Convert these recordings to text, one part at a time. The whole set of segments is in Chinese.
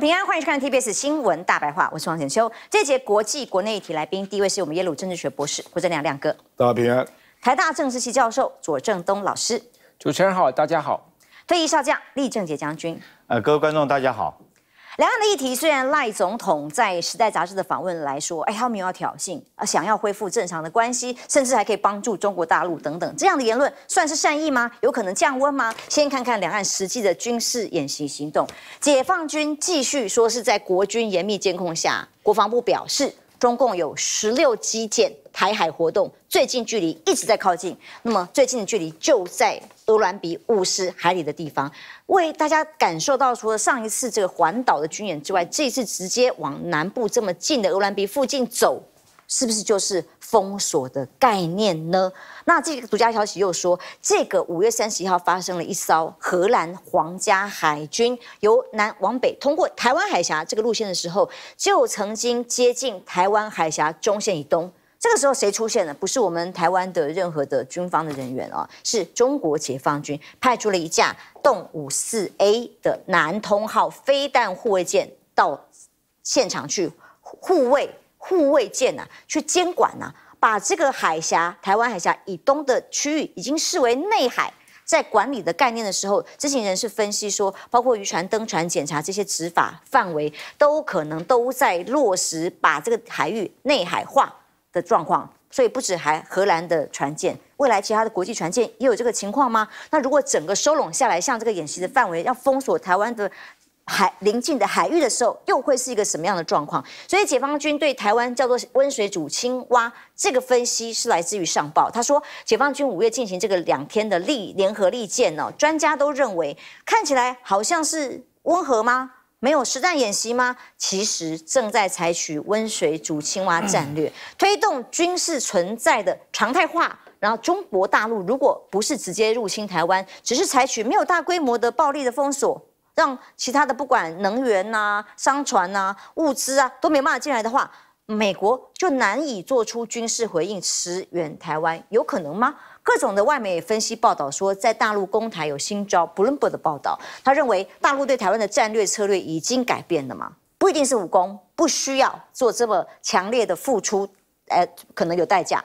平安，欢迎收看 TBS 新闻大白话，我是王显秋。这节国际国内议题来宾，第一位是我们耶鲁政治学博士胡正亮亮哥。大家平安。台大政治系教授左正东老师。主持人好，大家好。退役少将厉正杰将军。呃，各位观众大家好。两岸的议题，虽然赖总统在《时代》杂志的访问来说，哎，他们没有挑衅，啊，想要恢复正常的关系，甚至还可以帮助中国大陆等等，这样的言论算是善意吗？有可能降温吗？先看看两岸实际的军事演习行动，解放军继续说是在国军严密监控下，国防部表示中共有十六基建台海活动最近距离一直在靠近，那么最近的距离就在鹅銮鼻五十海里的地方。为大家感受到，除了上一次这个环岛的军演之外，这一次直接往南部这么近的鹅銮鼻附近走，是不是就是封锁的概念呢？那这个独家消息又说，这个五月三十一号发生了一艘荷兰皇家海军由南往北通过台湾海峡这个路线的时候，就曾经接近台湾海峡中线以东。这个时候谁出现了？不是我们台湾的任何的军方的人员哦，是中国解放军派出了一架动五四 A 的南通号飞弹护卫舰到现场去护卫护卫舰啊，去监管啊，把这个海峡台湾海峡以东的区域已经视为内海，在管理的概念的时候，知情人士分析说，包括渔船登船检查这些执法范围，都可能都在落实把这个海域内海化。的状况，所以不止还荷兰的船舰，未来其他的国际船舰也有这个情况吗？那如果整个收拢下来，像这个演习的范围要封锁台湾的海临近的海域的时候，又会是一个什么样的状况？所以解放军对台湾叫做“温水煮青蛙”这个分析是来自于上报，他说解放军五月进行这个两天的利联合利剑呢，专家都认为看起来好像是温和吗？没有实战演习吗？其实正在采取温水煮青蛙战略，推动军事存在的常态化。然后中国大陆如果不是直接入侵台湾，只是采取没有大规模的暴力的封锁，让其他的不管能源呐、商船呐、物资啊都没办法进来的话，美国就难以做出军事回应，驰援台湾，有可能吗？各种的外媒也分析报道说，在大陆公台有新招。《布 r g 的报道，他认为大陆对台湾的战略策略已经改变了嘛，不一定是武功，不需要做这么强烈的付出，呃，可能有代价。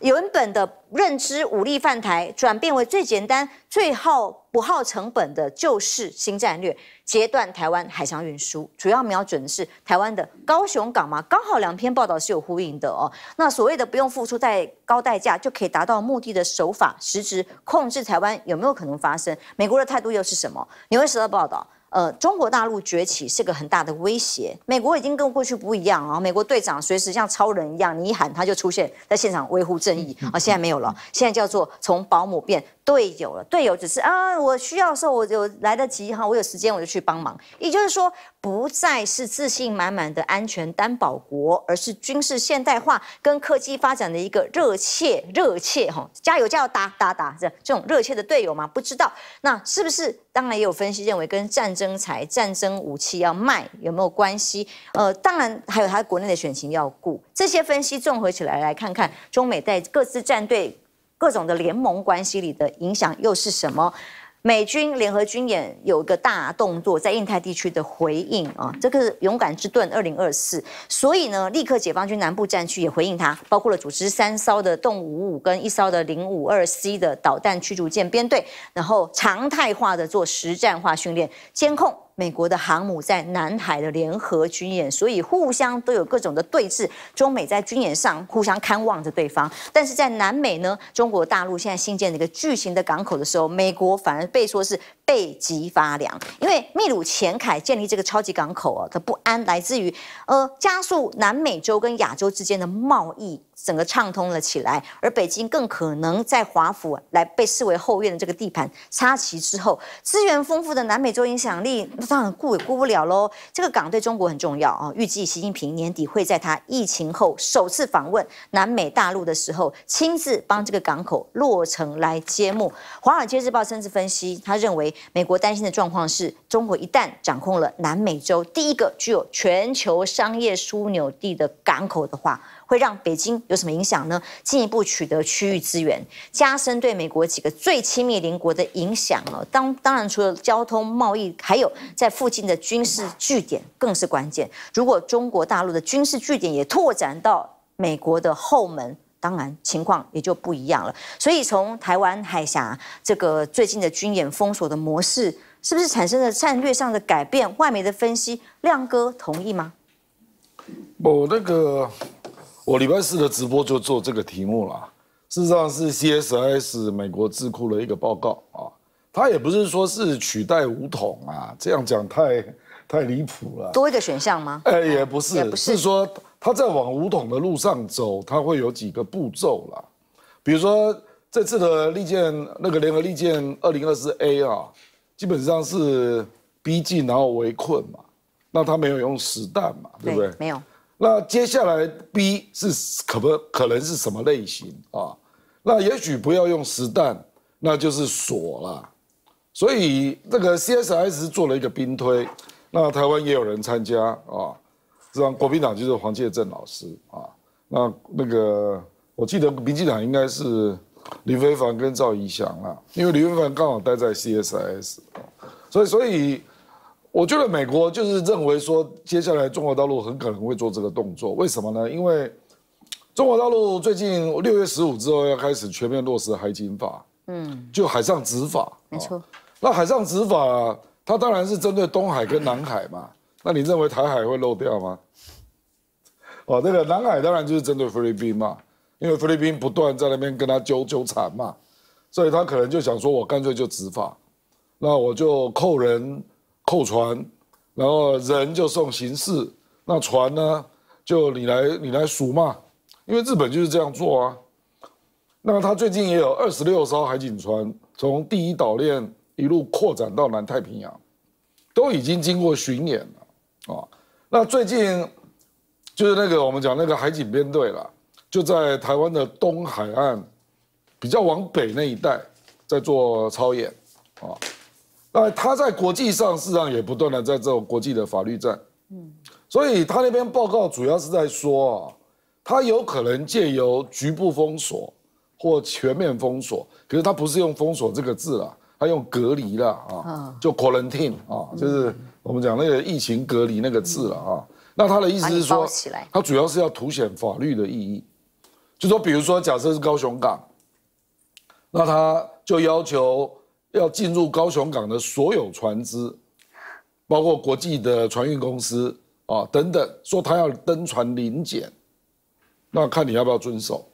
原本的认知武力犯台，转变为最简单、最耗不耗成本的救市新战略，截断台湾海上运输，主要瞄准的是台湾的高雄港嘛？刚好两篇报道是有呼应的哦。那所谓的不用付出再高代价就可以达到目的的手法，实质控制台湾有没有可能发生？美国的态度又是什么？你会收到报道？呃，中国大陆崛起是个很大的威胁。美国已经跟过去不一样啊！美国队长随时像超人一样，你一喊他就出现在现场维护正义啊！现在没有了，现在叫做从保姆变。队友了，队友只是啊，我需要的时候，我就来得及哈，我有时间我就去帮忙。也就是说，不再是自信满满的安全担保国，而是军事现代化跟科技发展的一个热切、热切哈，加油加油打打打这这种热切的队友嘛？不知道那是不是？当然也有分析认为跟战争才战争武器要卖有没有关系？呃，当然还有他国内的选情要顾。这些分析综合起来来看看，中美在各自战队。各种的联盟关系里的影响又是什么？美军联合军演有一个大动作，在印太地区的回应啊，这个是勇敢之盾二零二四。所以呢，立刻解放军南部战区也回应他，包括了组织三艘的动五五跟一艘的零五二 C 的导弹驱逐舰编队，然后常态化的做实战化训练监控。美国的航母在南海的联合军演，所以互相都有各种的对峙。中美在军演上互相看望着对方，但是在南美呢？中国大陆现在新建一个巨型的港口的时候，美国反而被说是背脊发凉，因为秘鲁前凯建立这个超级港口啊，的不安来自于呃加速南美洲跟亚洲之间的贸易。整个畅通了起来，而北京更可能在华府来被视为后院的这个地盘插旗之后，资源丰富的南美洲影响力当然顾也顾不了喽。这个港对中国很重要啊，预计习近平年底会在他疫情后首次访问南美大陆的时候，亲自帮这个港口落成来揭幕。华尔街日报甚至分析，他认为美国担心的状况是中国一旦掌控了南美洲第一个具有全球商业枢纽地的港口的话。会让北京有什么影响呢？进一步取得区域资源，加深对美国几个最亲密邻国的影响了。当当然，除了交通、贸易，还有在附近的军事据点更是关键。如果中国大陆的军事据点也拓展到美国的后门，当然情况也就不一样了。所以，从台湾海峡这个最近的军演、封锁的模式，是不是产生了战略上的改变？外媒的分析，亮哥同意吗？我那个。我礼拜四的直播就做这个题目了，事实上是 CSS 美国智库的一个报告啊，它也不是说是取代五统啊，这样讲太太离谱了。多一个选项吗？哎，也不是，是说他在往五统的路上走，他会有几个步骤了，比如说这次的利剑那个联合利剑二零二四 A 啊，基本上是逼近然后围困嘛，那他没有用实弹嘛，对不对？没有。那接下来 B 是可不可能是什么类型啊？那也许不要用实弹，那就是锁了。所以这个 CSS 做了一个兵推，那台湾也有人参加啊，让国民党就是黄介正老师啊。那那个我记得民进党应该是林非凡跟赵宜翔啊，因为林非凡刚好待在 CSS，所以所以。我觉得美国就是认为说，接下来中国大陆很可能会做这个动作，为什么呢？因为中国大陆最近六月十五之后要开始全面落实海警法，嗯，就海上执法，没错。那海上执法，它当然是针对东海跟南海嘛。那你认为台海会漏掉吗？哦，那个南海当然就是针对菲律宾嘛，因为菲律宾不断在那边跟他纠纠缠嘛，所以他可能就想说，我干脆就执法，那我就扣人。扣船，然后人就送刑事。那船呢，就你来你来赎嘛。因为日本就是这样做啊。那他最近也有二十六艘海警船，从第一岛链一路扩展到南太平洋，都已经经过巡演了啊。那最近就是那个我们讲那个海警编队了，就在台湾的东海岸，比较往北那一带，在做操演啊。那他在国际上，事实上也不断的在这种国际的法律战，嗯，所以他那边报告主要是在说啊，他有可能借由局部封锁或全面封锁，可是他不是用封锁这个字了，他用隔离了啊，就 quarantine 啊，就是我们讲那个疫情隔离那个字了啊。那他的意思是说，他主要是要凸显法律的意义，就说比如说假设是高雄港，那他就要求。要进入高雄港的所有船只，包括国际的船运公司啊等等，说他要登船临检，那看你要不要遵守。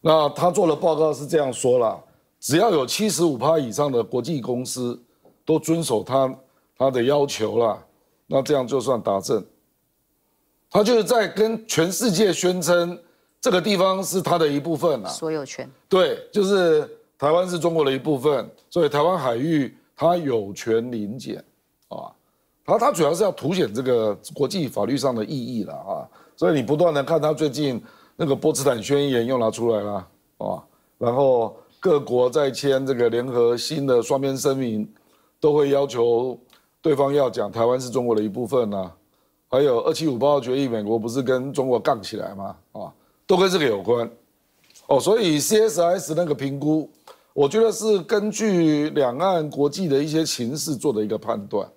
那他做的报告是这样说了，只要有七十五趴以上的国际公司都遵守他他的要求了，那这样就算达证。他就是在跟全世界宣称这个地方是他的一部分了，所有权。对，就是。台湾是中国的一部分，所以台湾海域它有权临检，啊，它它主要是要凸显这个国际法律上的意义了啊，所以你不断的看它最近那个波茨坦宣言又拿出来了，啊，然后各国在签这个联合新的双边声明，都会要求对方要讲台湾是中国的一部分呐，还有二七五八决议，美国不是跟中国杠起来吗？啊，都跟这个有关。哦，所以 C S S 那个评估，我觉得是根据两岸国际的一些情势做的一个判断，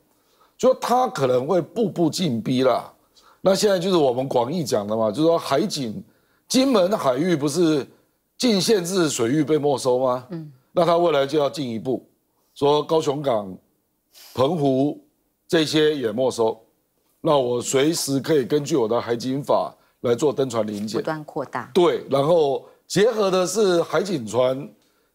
就他可能会步步进逼啦。那现在就是我们广义讲的嘛，就是说海警，金门海域不是禁限制水域被没收吗？嗯，那他未来就要进一步说高雄港、澎湖这些也没收，那我随时可以根据我的海警法来做登船临检，不断扩大。对，然后。结合的是海警船，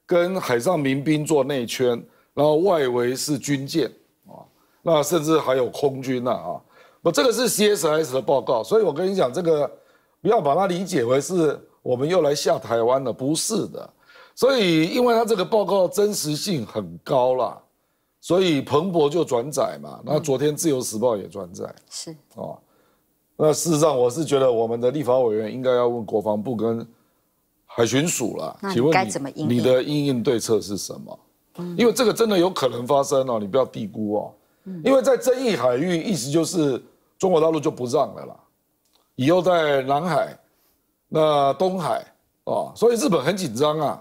跟海上民兵做内圈，然后外围是军舰啊，那甚至还有空军呐啊，我这个是 CSS 的报告，所以我跟你讲，这个不要把它理解为是我们又来下台湾了，不是的。所以，因为他这个报告真实性很高啦，所以彭博就转载嘛。那昨天自由时报也转载，是啊。那事实上，我是觉得我们的立法委员应该要问国防部跟。海巡署啦，请问你你的应应对策是什么？因为这个真的有可能发生哦，你不要低估哦。因为在争议海域，意思就是中国大陆就不让了啦。以后在南海、那东海啊，所以日本很紧张啊。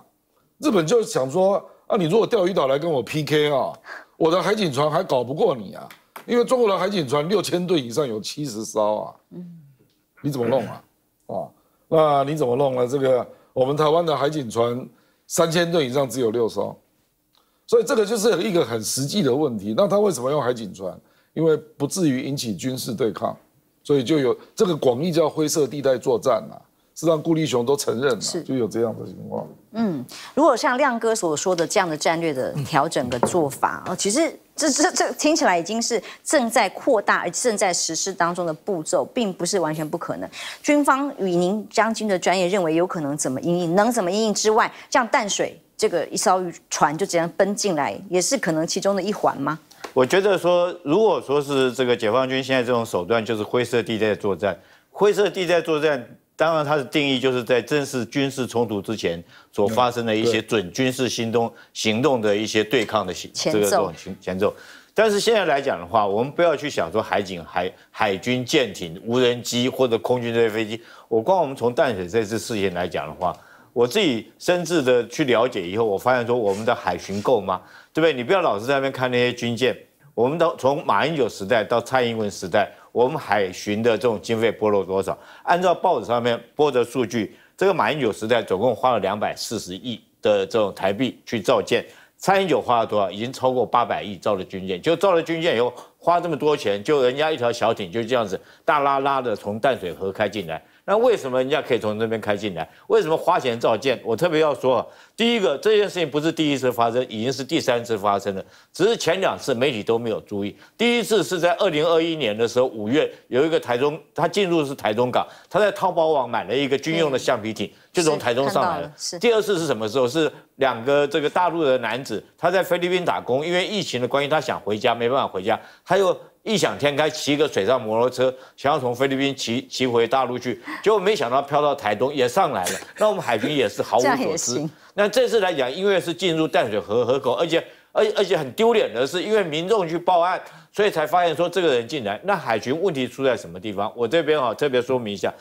日本就想说啊，你如果钓鱼岛来跟我 PK 啊，我的海警船还搞不过你啊，因为中国的海警船六千吨以上有七十艘啊。嗯，你怎么弄啊？啊，那你怎么弄啊？这个。我们台湾的海警船三千吨以上只有六艘，所以这个就是一个很实际的问题。那他为什么用海警船？因为不至于引起军事对抗，所以就有这个广义叫灰色地带作战啊，是让顾立雄都承认了，就有这样的情况。嗯，如果像亮哥所说的这样的战略的调整的做法啊，其实。这这这听起来已经是正在扩大而正在实施当中的步骤，并不是完全不可能。军方与您将军的专业认为有可能怎么应用，能怎么应用之外，像淡水这个一艘渔船就这样奔进来，也是可能其中的一环吗？我觉得说，如果说是这个解放军现在这种手段，就是灰色地带作战，灰色地带作战。当然，它的定义就是在正式军事冲突之前所发生的一些准军事行动、行动的一些对抗的行这个这种前奏。但是现在来讲的话，我们不要去想说海警、海海军舰艇、无人机或者空军这些飞机。我光我们从淡水这次事件来讲的话，我自己深挚的去了解以后，我发现说我们的海巡够吗？对不对？你不要老是在那边看那些军舰。我们的从马英九时代到蔡英文时代。我们海巡的这种经费拨了多少？按照报纸上面拨的数据，这个马英九时代总共花了两百四十亿的这种台币去造舰，蔡英九花了多少？已经超过八百亿造了军舰，就造了军舰以后花这么多钱，就人家一条小艇就这样子大拉拉的从淡水河开进来。那为什么人家可以从那边开进来？为什么花钱造舰？我特别要说，第一个这件事情不是第一次发生，已经是第三次发生了。只是前两次媒体都没有注意。第一次是在二零二一年的时候，五月有一个台中，他进入是台中港，他在淘宝网买了一个军用的橡皮艇，就从台中上来了。第二次是什么时候？是两个这个大陆的男子，他在菲律宾打工，因为疫情的关系，他想回家，没办法回家，他有。异想天开，骑一个水上摩托车，想要从菲律宾骑骑回大陆去，结果没想到漂到台东也上来了。那我们海军也是毫无所知。那这次来讲，因为是进入淡水河河口，而且而而且很丢脸的是，因为民众去报案，所以才发现说这个人进来。那海军问题出在什么地方？我这边哦、特别说明一下。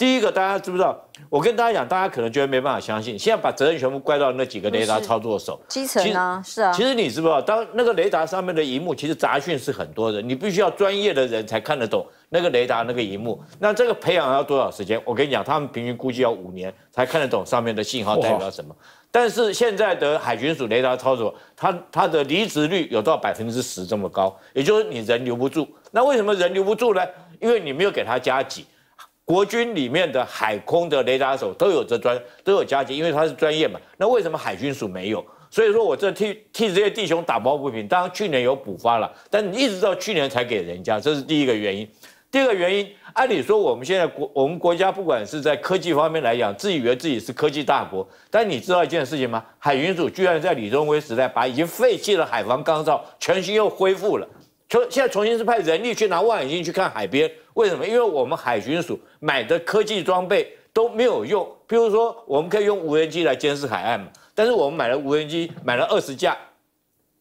第一个，大家知不知道？我跟大家讲，大家可能觉得没办法相信，现在把责任全部怪到那几个雷达操作手。基层啊，是啊。其实你知不知道，当那个雷达上面的荧幕，其实杂讯是很多的，你必须要专业的人才看得懂那个雷达那个荧幕。那这个培养要多少时间？我跟你讲，他们平均估计要五年才看得懂上面的信号代表什么。但是现在的海巡署雷达操作，他他的离职率有到百分之十这么高，也就是你人留不住。那为什么人留不住呢？因为你没有给他加急。国军里面的海空的雷达手都有这专都有加急，因为他是专业嘛。那为什么海军署没有？所以说我这替替这些弟兄打抱不平。当然去年有补发了，但你一直到去年才给人家，这是第一个原因。第二个原因，按理说我们现在国我们国家不管是在科技方面来讲，自以为自己是科技大国。但你知道一件事情吗？海军署居然在李宗辉时代把已经废弃的海防钢造全新又恢复了。从现在重新是派人力去拿望远镜去看海边，为什么？因为我们海巡署买的科技装备都没有用，譬如说我们可以用无人机来监视海岸嘛，但是我们买了无人机，买了二十架，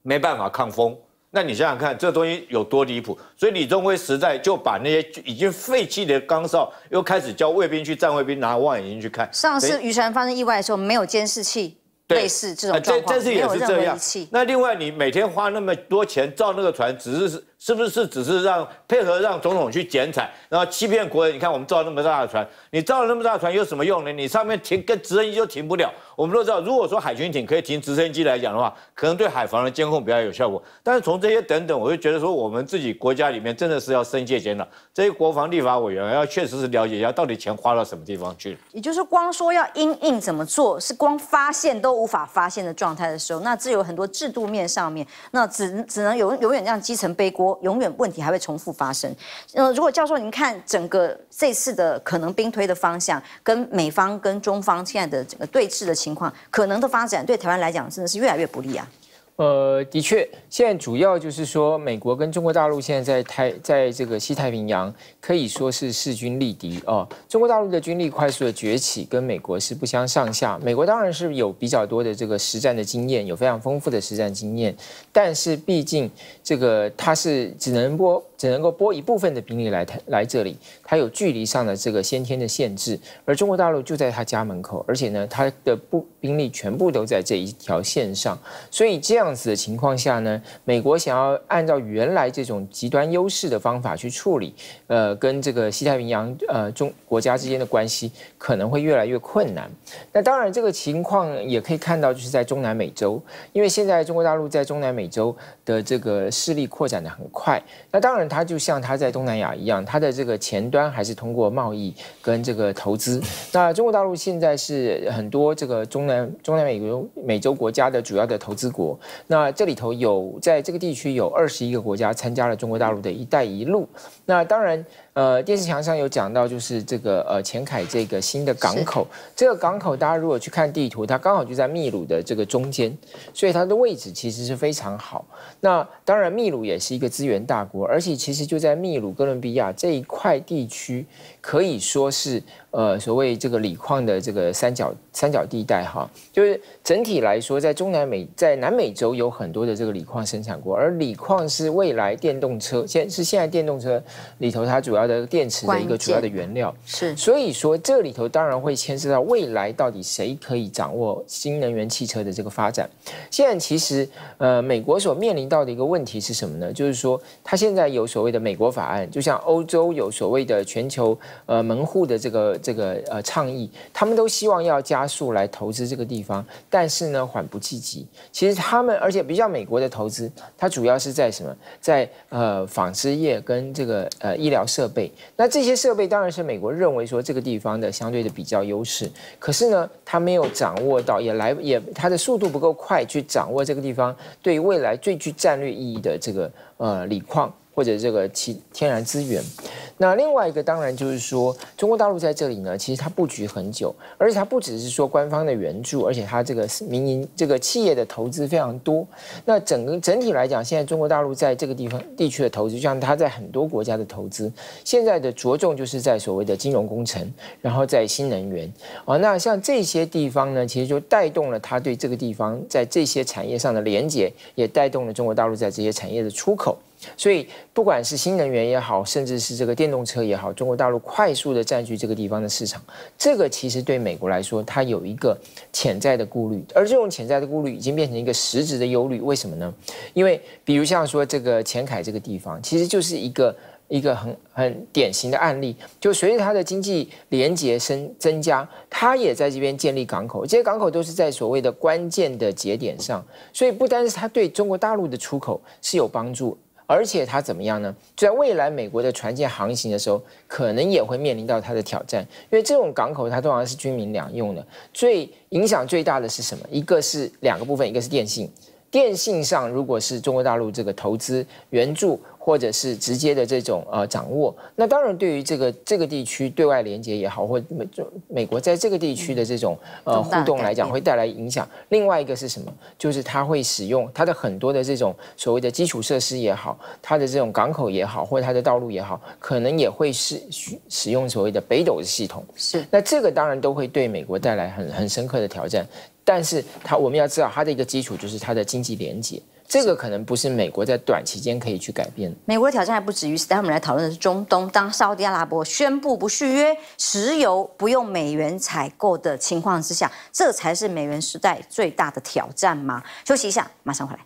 没办法抗风。那你想想看，这东西有多离谱。所以李宗辉时代就把那些已经废弃的钢哨又开始叫卫兵去站卫兵，拿望远镜去看。上次渔船发生意外的时候，没有监视器。类似这种状况，没有人气。那另外，你每天花那么多钱造那个船，只是……是不是只是让配合让总统去剪彩，然后欺骗国人？你看我们造那么大的船，你造了那么大的船有什么用呢？你上面停跟直升机就停不了。我们都知道，如果说海军艇可以停直升机来讲的话，可能对海防的监控比较有效果。但是从这些等等，我就觉得说我们自己国家里面真的是要深戒检了。这些国防立法委员要确实是了解一下到底钱花到什么地方去了。也就是光说要因硬怎么做，是光发现都无法发现的状态的时候，那这有很多制度面上面，那只只能永永远让基层背锅。永远问题还会重复发生。呃，如果教授您看整个这次的可能兵推的方向，跟美方跟中方现在的整个对峙的情况，可能的发展对台湾来讲真的是越来越不利啊。呃，的确，现在主要就是说，美国跟中国大陆现在在太在这个西太平洋可以说是势均力敌啊。中国大陆的军力快速的崛起，跟美国是不相上下。美国当然是有比较多的这个实战的经验，有非常丰富的实战经验，但是毕竟这个它是只能播。只能够拨一部分的兵力来他来这里，他有距离上的这个先天的限制，而中国大陆就在他家门口，而且呢，他的部兵力全部都在这一条线上，所以这样子的情况下呢，美国想要按照原来这种极端优势的方法去处理，呃，跟这个西太平洋呃中国家之间的关系可能会越来越困难。那当然，这个情况也可以看到，就是在中南美洲，因为现在中国大陆在中南美洲的这个势力扩展的很快，那当然。它就像它在东南亚一样，它的这个前端还是通过贸易跟这个投资。那中国大陆现在是很多这个中南中南美洲美洲国家的主要的投资国。那这里头有在这个地区有二十一个国家参加了中国大陆的一带一路。那当然。呃，电视墙上有讲到，就是这个呃，前凯这个新的港口，这个港口大家如果去看地图，它刚好就在秘鲁的这个中间，所以它的位置其实是非常好。那当然，秘鲁也是一个资源大国，而且其实就在秘鲁哥伦比亚这一块地区。可以说是呃，所谓这个锂矿的这个三角三角地带哈，就是整体来说，在中南美，在南美洲有很多的这个锂矿生产国，而锂矿是未来电动车现是现在电动车里头它主要的电池的一个主要的原料。是，所以说这里头当然会牵涉到未来到底谁可以掌握新能源汽车的这个发展。现在其实呃，美国所面临到的一个问题是什么呢？就是说它现在有所谓的美国法案，就像欧洲有所谓的全球。呃，门户的这个这个呃倡议，他们都希望要加速来投资这个地方，但是呢，缓不积极。其实他们，而且比较美国的投资，它主要是在什么，在呃纺织业跟这个呃医疗设备。那这些设备当然是美国认为说这个地方的相对的比较优势，可是呢，他没有掌握到，也来也他的速度不够快去掌握这个地方对未来最具战略意义的这个呃锂矿。或者这个其天然资源，那另外一个当然就是说，中国大陆在这里呢，其实它布局很久，而且它不只是说官方的援助，而且它这个民营这个企业的投资非常多。那整个整体来讲，现在中国大陆在这个地方地区的投资，就像它在很多国家的投资，现在的着重就是在所谓的金融工程，然后在新能源啊，那像这些地方呢，其实就带动了它对这个地方在这些产业上的连接，也带动了中国大陆在这些产业的出口。所以，不管是新能源也好，甚至是这个电动车也好，中国大陆快速的占据这个地方的市场，这个其实对美国来说，它有一个潜在的顾虑，而这种潜在的顾虑已经变成一个实质的忧虑。为什么呢？因为比如像说这个前海这个地方，其实就是一个一个很很典型的案例，就随着它的经济连接增增加，它也在这边建立港口，这些港口都是在所谓的关键的节点上，所以不单是它对中国大陆的出口是有帮助。而且它怎么样呢？就在未来美国的船舰航行的时候，可能也会面临到它的挑战，因为这种港口它通常是军民两用的。最影响最大的是什么？一个是两个部分，一个是电信。电信上如果是中国大陆这个投资援助。或者是直接的这种呃掌握，那当然对于这个这个地区对外连接也好，或美就美国在这个地区的这种呃互动来讲，会带来影响。另外一个是什么？就是它会使用它的很多的这种所谓的基础设施也好，它的这种港口也好，或者它的道路也好，可能也会是使用所谓的北斗系统。是，那这个当然都会对美国带来很很深刻的挑战。但是它我们要知道，它的一个基础就是它的经济连接。这个可能不是美国在短期间可以去改变的。美国的挑战还不止于，今天我们来讨论的是中东。当沙特阿拉伯宣布不续约、石油不用美元采购的情况之下，这才是美元时代最大的挑战吗？休息一下，马上回来。